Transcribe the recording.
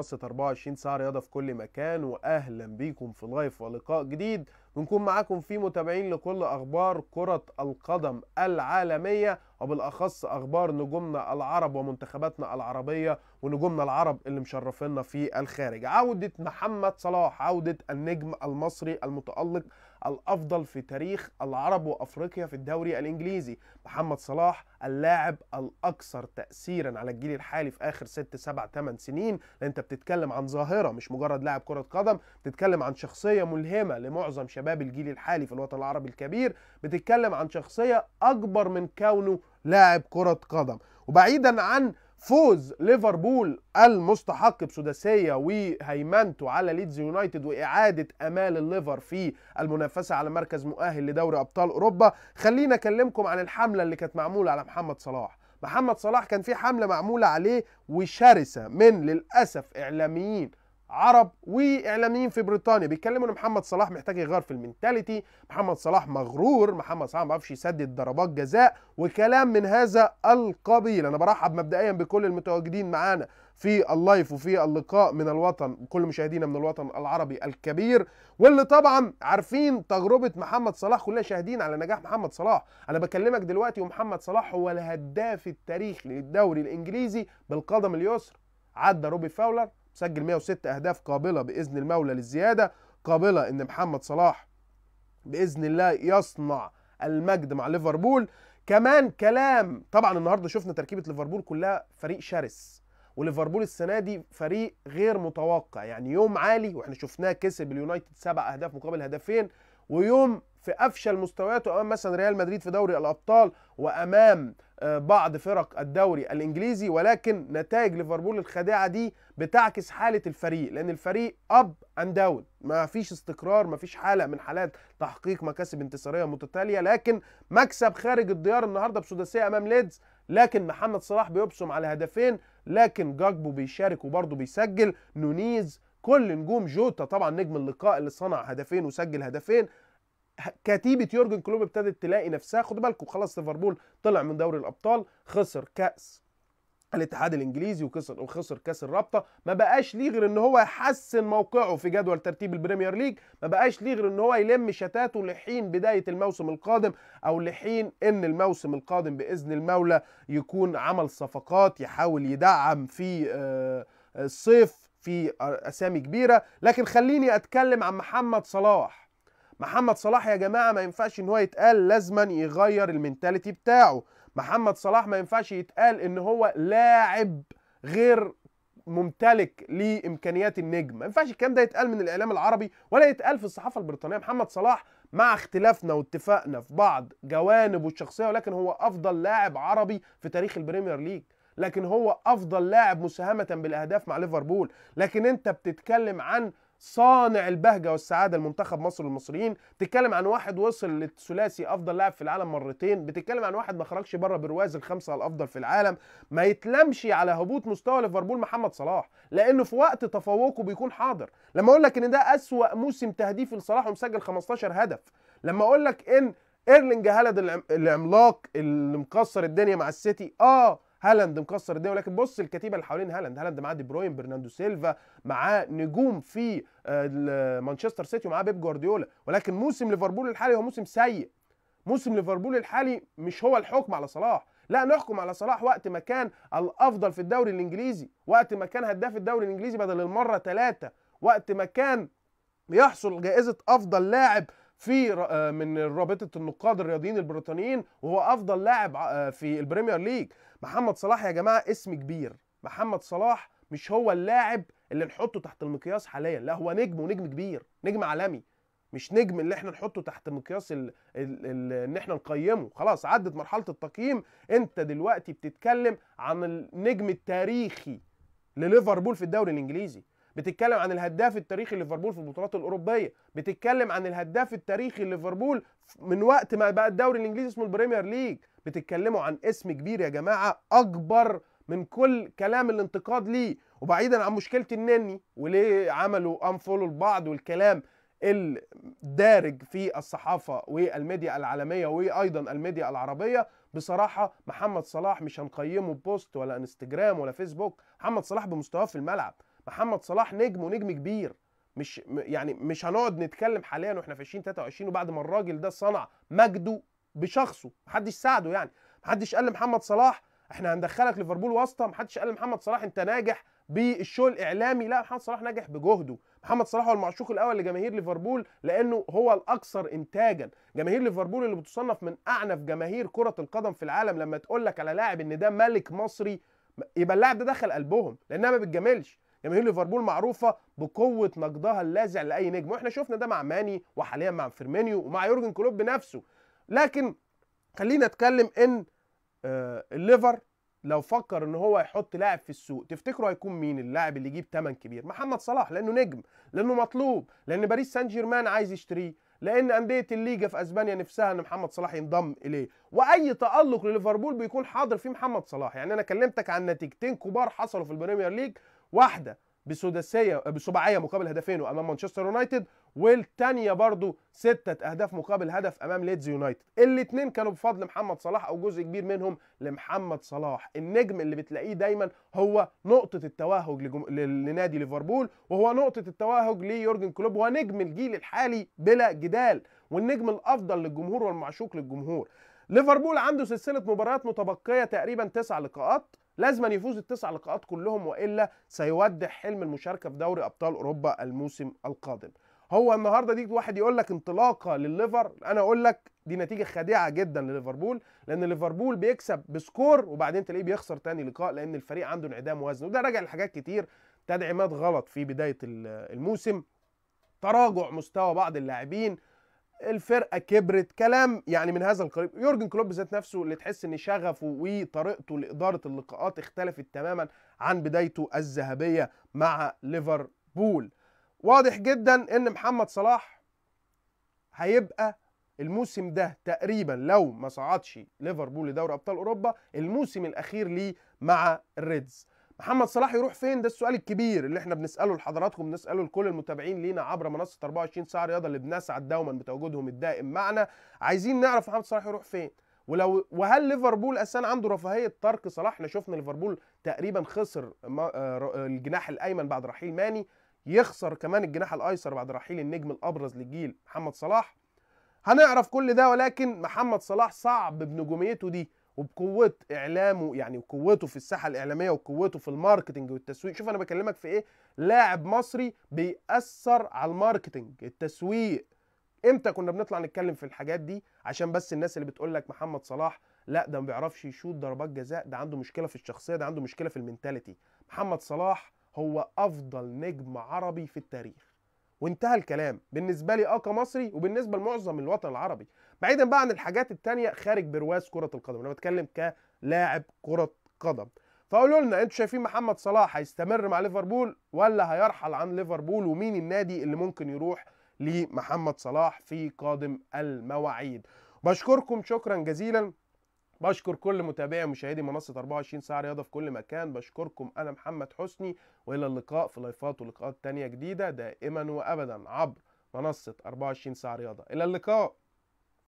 قصة 24 ساعة رياضة في كل مكان وأهلا بيكم في لايف ولقاء جديد بنكون معاكم في متابعين لكل اخبار كره القدم العالميه وبالاخص اخبار نجومنا العرب ومنتخباتنا العربيه ونجومنا العرب اللي مشرفينا في الخارج عوده محمد صلاح عوده النجم المصري المتالق الافضل في تاريخ العرب وافريقيا في الدوري الانجليزي محمد صلاح اللاعب الاكثر تاثيرا على الجيل الحالي في اخر 6 7 8 سنين لان انت بتتكلم عن ظاهره مش مجرد لاعب كره قدم بتتكلم عن شخصيه ملهمه لمعظم شباب شباب الجيل الحالي في الوطن العربي الكبير بتتكلم عن شخصية أكبر من كونه لاعب كرة قدم وبعيدا عن فوز ليفربول المستحق بسداسية وهيمنته على ليدز يونايتد وإعادة أمال الليفر في المنافسة على مركز مؤهل لدوري أبطال أوروبا خلينا أكلمكم عن الحملة اللي كانت معمولة على محمد صلاح محمد صلاح كان في حملة معمولة عليه وشرسة من للأسف إعلاميين عرب واعلاميين في بريطانيا بيتكلموا ان محمد صلاح محتاج يغير في المنتاليتي محمد صلاح مغرور محمد صلاح ما بيعرفش يسدد ضربات جزاء وكلام من هذا القبيل انا برحب مبدئيا بكل المتواجدين معانا في اللايف وفي اللقاء من الوطن كل مشاهدينا من الوطن العربي الكبير واللي طبعا عارفين تجربه محمد صلاح كلنا شاهدين على نجاح محمد صلاح انا بكلمك دلوقتي ومحمد صلاح هو الهداف التاريخي للدوري الانجليزي بالقدم اليسرى عدى روبي فاولر سجل 106 اهداف قابله باذن المولى للزياده قابله ان محمد صلاح باذن الله يصنع المجد مع ليفربول كمان كلام طبعا النهارده شفنا تركيبه ليفربول كلها فريق شرس وليفربول السنه دي فريق غير متوقع يعني يوم عالي واحنا شفناه كسب اليونايتد سبع اهداف مقابل هدفين ويوم في افشل مستوياته امام مثلا ريال مدريد في دوري الابطال وامام آه، بعض فرق الدوري الانجليزي ولكن نتائج ليفربول الخادعه دي بتعكس حاله الفريق لان الفريق اب اند داون ما فيش استقرار ما فيش حاله من حالات تحقيق مكاسب انتصاريه متتاليه لكن مكسب خارج الديار النهارده بسداسيه امام ليدز لكن محمد صلاح بيبصم على هدفين لكن جاكبو بيشارك وبرضه بيسجل نونيز كل نجوم جوتا طبعا نجم اللقاء اللي صنع هدفين وسجل هدفين كتيبه يورجن كلوب ابتدت تلاقي نفسها خدوا بالكم خلاص ليفربول طلع من دوري الابطال خسر كاس الاتحاد الانجليزي وخسر وخسر كاس الرابطه ما بقاش ليه غير ان هو يحسن موقعه في جدول ترتيب البريمير ليج ما بقاش ليه غير ان هو يلم شتاته لحين بدايه الموسم القادم او لحين ان الموسم القادم باذن المولى يكون عمل صفقات يحاول يدعم في الصيف آه، آه، في اسامي كبيره لكن خليني اتكلم عن محمد صلاح محمد صلاح يا جماعه ما ينفعش ان هو يتقال لازما يغير المنتاليتي بتاعه محمد صلاح ما ينفعش يتقال ان هو لاعب غير ممتلك لامكانيات النجم ما ينفعش الكلام ده يتقال من الاعلام العربي ولا يتقال في الصحافه البريطانيه محمد صلاح مع اختلافنا واتفاقنا في بعض جوانبه الشخصيه ولكن هو افضل لاعب عربي في تاريخ البريمير ليج لكن هو افضل لاعب مساهمه بالاهداف مع ليفربول لكن انت بتتكلم عن صانع البهجه والسعاده لمنتخب مصر والمصريين بتتكلم عن واحد وصل للثلاثي افضل لاعب في العالم مرتين بتتكلم عن واحد ما خرجش بره برواز الخمسه الافضل في العالم ما يتلمش على هبوط مستوى ليفربول محمد صلاح لانه في وقت تفوقه بيكون حاضر لما اقول لك ان ده اسوا موسم تهديف لصلاح ومسجل 15 هدف لما اقول لك ان ايرلينج هالاند العملاق اللي مكسر الدنيا مع السيتي اه هالاند مكسر الدنيا ولكن بص الكتيبه اللي حوالين هالاند هالاند معاه دي بروين برناندو سيلفا معاه نجوم في آه، مانشستر سيتي ومعاه بيب جوارديولا ولكن موسم ليفربول الحالي هو موسم سيء موسم ليفربول الحالي مش هو الحكم على صلاح لا نحكم على صلاح وقت ما كان الافضل في الدوري الانجليزي وقت ما كان هداف الدوري الانجليزي بدل المره ثلاثه وقت ما كان بيحصل جائزه افضل لاعب في آه، من رابطه النقاد الرياضيين البريطانيين وهو افضل لاعب آه، في البريمير ليج محمد صلاح يا جماعه اسم كبير محمد صلاح مش هو اللاعب اللي نحطه تحت المقياس حاليا لا هو نجم ونجم كبير نجم عالمي مش نجم اللي احنا نحطه تحت مقياس ال... ال... ال... ان احنا نقيمه خلاص عدت مرحله التقييم انت دلوقتي بتتكلم عن النجم التاريخي لليفربول في الدوري الانجليزي بتتكلم عن الهداف التاريخي ليفربول في البطولات الاوروبيه بتتكلم عن الهداف التاريخي ليفربول من وقت ما بقى الدوري الانجليزي اسمه البريمير ليج بتتكلموا عن اسم كبير يا جماعه اكبر من كل كلام الانتقاد ليه وبعيدا عن مشكله النني وليه عملوا انفولو لبعض والكلام الدارج في الصحافه والميديا العالميه وايضا الميديا العربيه بصراحه محمد صلاح مش هنقيمه بوست ولا انستجرام ولا فيسبوك محمد صلاح بمستواه في الملعب محمد صلاح نجم ونجم كبير مش يعني مش هنقعد نتكلم حاليا واحنا في 2023 وبعد ما الراجل ده صنع مجده بشخصه محدش ساعده يعني محدش قال لمحمد صلاح احنا هندخلك ليفربول واسطه محدش قال لمحمد صلاح انت ناجح بالشو الاعلامي لا محمد صلاح ناجح بجهده محمد صلاح هو المعشوق الاول لجماهير ليفربول لانه هو الاكثر انتاجا جماهير ليفربول اللي بتصنف من اعنف جماهير كره القدم في العالم لما تقول لك على لاعب ان ده ملك مصري يبقى اللاعب ده دخل قلبهم لانها ما بتجاملش جماهير ليفربول معروفه بقوه نقدها اللاذع لاي نجم واحنا شفنا ده مع ماني وحاليا مع فيرمينيو ومع يورجن كلوب بنفسه لكن خلينا نتكلم ان آه، الليفر لو فكر ان هو يحط لاعب في السوق تفتكروا هيكون مين اللاعب اللي يجيب ثمن كبير محمد صلاح لانه نجم لانه مطلوب لان باريس سان جيرمان عايز يشتريه لان انديه الليجا في اسبانيا نفسها ان محمد صلاح ينضم اليه واي تالق لليفربول بيكون حاضر فيه محمد صلاح يعني انا كلمتك عن نتيجتين كبار حصلوا في البريمير ليج واحده بسداسيه بسباعيه مقابل هدفين امام مانشستر يونايتد والثانيه برضو ستة اهداف مقابل هدف امام ليدز يونايتد الاثنين كانوا بفضل محمد صلاح او جزء كبير منهم لمحمد صلاح النجم اللي بتلاقيه دايما هو نقطه التوهج لجم... لنادي ليفربول وهو نقطه التوهج ليورجن كلوب ونجم الجيل الحالي بلا جدال والنجم الافضل للجمهور والمعشوق للجمهور ليفربول عنده سلسله مباريات متبقيه تقريبا تسع لقاءات لازم أن يفوز التسع لقاءات كلهم والا سيودح حلم المشاركه في دوري ابطال اوروبا الموسم القادم هو النهارده دي واحد يقول لك انطلاقه لليفر انا اقول لك دي نتيجه خادعه جدا لليفربول لان ليفربول بيكسب بسكور وبعدين تلاقيه بيخسر تاني لقاء لان الفريق عنده انعدام وزن وده راجع لحاجات كتير تدعيمات غلط في بدايه الموسم تراجع مستوى بعض اللاعبين الفرقه كبرت كلام يعني من هذا القريب يورجن كلوب ذات نفسه اللي تحس ان شغفه وطريقته لاداره اللقاءات اختلفت تماما عن بدايته الذهبيه مع ليفربول واضح جدا ان محمد صلاح هيبقى الموسم ده تقريبا لو ما صعدش ليفربول لدوري ابطال اوروبا الموسم الاخير ليه مع الريدز محمد صلاح يروح فين ده السؤال الكبير اللي احنا بنساله لحضراتكم بنساله لكل المتابعين لينا عبر منصه 24 ساعه رياضه اللي بنسعد دوما بتواجدهم الدائم معنا عايزين نعرف محمد صلاح يروح فين ولو وهل ليفربول اساسا عنده رفاهيه ترك صلاح احنا شفنا ليفربول تقريبا خسر آه، آه، الجناح الايمن بعد رحيل ماني يخسر كمان الجناح الايسر بعد رحيل النجم الابرز للجيل محمد صلاح هنعرف كل ده ولكن محمد صلاح صعب بنجوميته دي وبقوه اعلامه يعني وقوته في الساحه الاعلاميه وقوته في الماركتنج والتسويق شوف انا بكلمك في ايه لاعب مصري بيأثر على الماركتنج التسويق امتى كنا بنطلع نتكلم في الحاجات دي عشان بس الناس اللي بتقول لك محمد صلاح لا ده ما بيعرفش يشوط ضربات جزاء ده عنده مشكله في الشخصيه ده عنده مشكله في المينتاليتي محمد صلاح هو افضل نجم عربي في التاريخ وانتهى الكلام بالنسبه لي اه كمصري وبالنسبه لمعظم الوطن العربي بعيدا بقى عن الحاجات التانية خارج برواز كره القدم انا بتكلم كلاعب كره قدم فقولوا لنا انتوا شايفين محمد صلاح هيستمر مع ليفربول ولا هيرحل عن ليفربول ومين النادي اللي ممكن يروح لمحمد صلاح في قادم المواعيد بشكركم شكرا جزيلا بشكر كل متابعي ومشاهدي منصه 24 ساعه رياضه في كل مكان بشكركم انا محمد حسني والى اللقاء في لايفات ولقاءات تانية جديده دائما وابدا عبر منصه 24 ساعه رياضه الى اللقاء